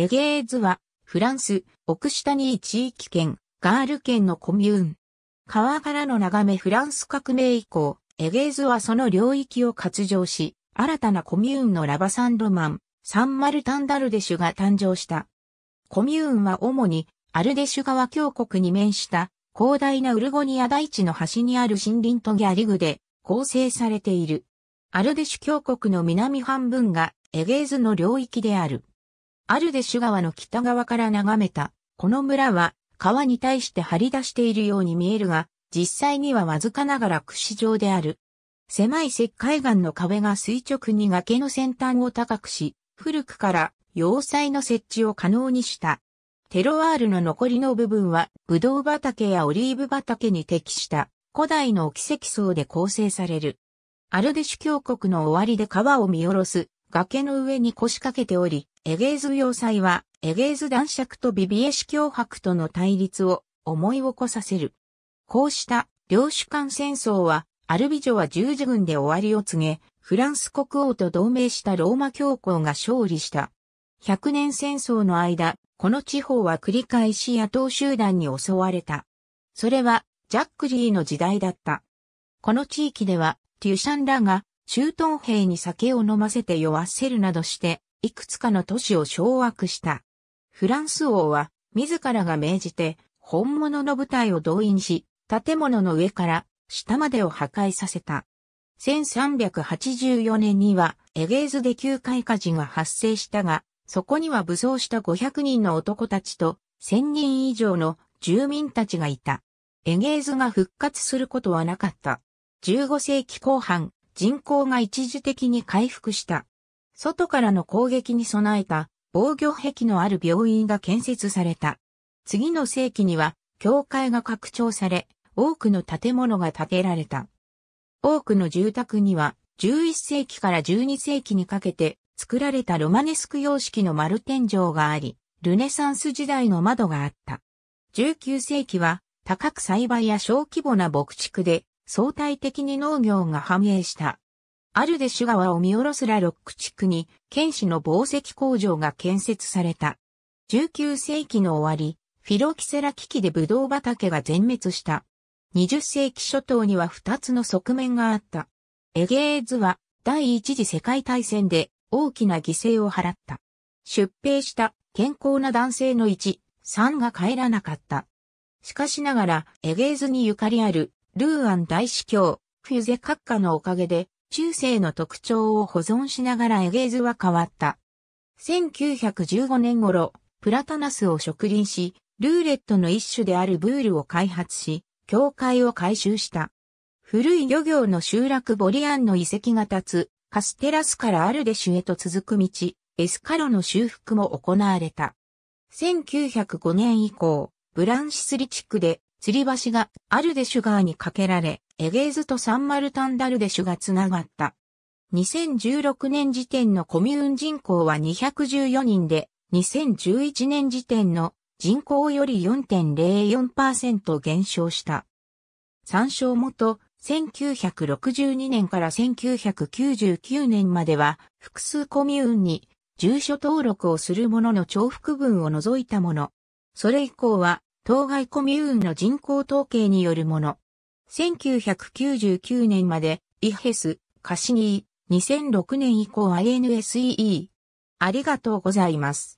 エゲーズは、フランス、オクシタニー地域圏、ガール県のコミューン。川からの眺めフランス革命以降、エゲーズはその領域を割譲し、新たなコミューンのラバサンロマン、サンマルタンダルデシュが誕生した。コミューンは主に、アルデシュ川峡谷に面した、広大なウルゴニア大地の端にある森林とギャリグで構成されている。アルデシュ峡谷の南半分がエゲーズの領域である。アルデシュ川の北側から眺めた、この村は川に対して張り出しているように見えるが、実際にはわずかながら屈指状である。狭い石灰岩の壁が垂直に崖の先端を高くし、古くから要塞の設置を可能にした。テロワールの残りの部分は、ブドウ畑やオリーブ畑に適した古代の奇跡層で構成される。アルデシュ峡谷の終わりで川を見下ろす崖の上に腰掛けており、エゲーズ要塞は、エゲーズ男爵とビビエシ脅迫との対立を思い起こさせる。こうした領主間戦争は、アルビジョは十字軍で終わりを告げ、フランス国王と同盟したローマ教皇が勝利した。百年戦争の間、この地方は繰り返し野党集団に襲われた。それは、ジャックリーの時代だった。この地域では、テュシャンらが駐屯兵に酒を飲ませて酔わせるなどして、いくつかの都市を掌握した。フランス王は、自らが命じて、本物の部隊を動員し、建物の上から下までを破壊させた。1384年には、エゲーズで旧海火事が発生したが、そこには武装した500人の男たちと、1000人以上の住民たちがいた。エゲーズが復活することはなかった。15世紀後半、人口が一時的に回復した。外からの攻撃に備えた防御壁のある病院が建設された。次の世紀には教会が拡張され、多くの建物が建てられた。多くの住宅には11世紀から12世紀にかけて作られたロマネスク様式の丸天井があり、ルネサンス時代の窓があった。19世紀は多角栽培や小規模な牧畜で相対的に農業が繁栄した。アルデシュ川を見下ろすラロック地区に、剣士の宝石工場が建設された。19世紀の終わり、フィロキセラ危機でブドウ畑が全滅した。20世紀初頭には2つの側面があった。エゲーズは第一次世界大戦で大きな犠牲を払った。出兵した健康な男性の1、3が帰らなかった。しかしながらエゲーズにゆかりあるルーアン大司教、フュゼ閣下のおかげで、中世の特徴を保存しながらエゲーズは変わった。1915年頃、プラタナスを植林し、ルーレットの一種であるブールを開発し、教会を改修した。古い漁業の集落ボリアンの遺跡が立つ、カステラスからアルデシュへと続く道、エスカロの修復も行われた。1905年以降、ブランシスリ地区で吊り橋がアルデシュガーに架けられ、エゲーズとサンマルタンダルデシュがつながった。2016年時点のコミューン人口は214人で、2011年時点の人口より4.04%減少した。参照元、1962年から1999年までは、複数コミューンに住所登録をするものの重複分を除いたもの。それ以降は、当該コミューンの人口統計によるもの。1999年まで、イヘス、カシニー、2006年以降 INSEE。ありがとうございます。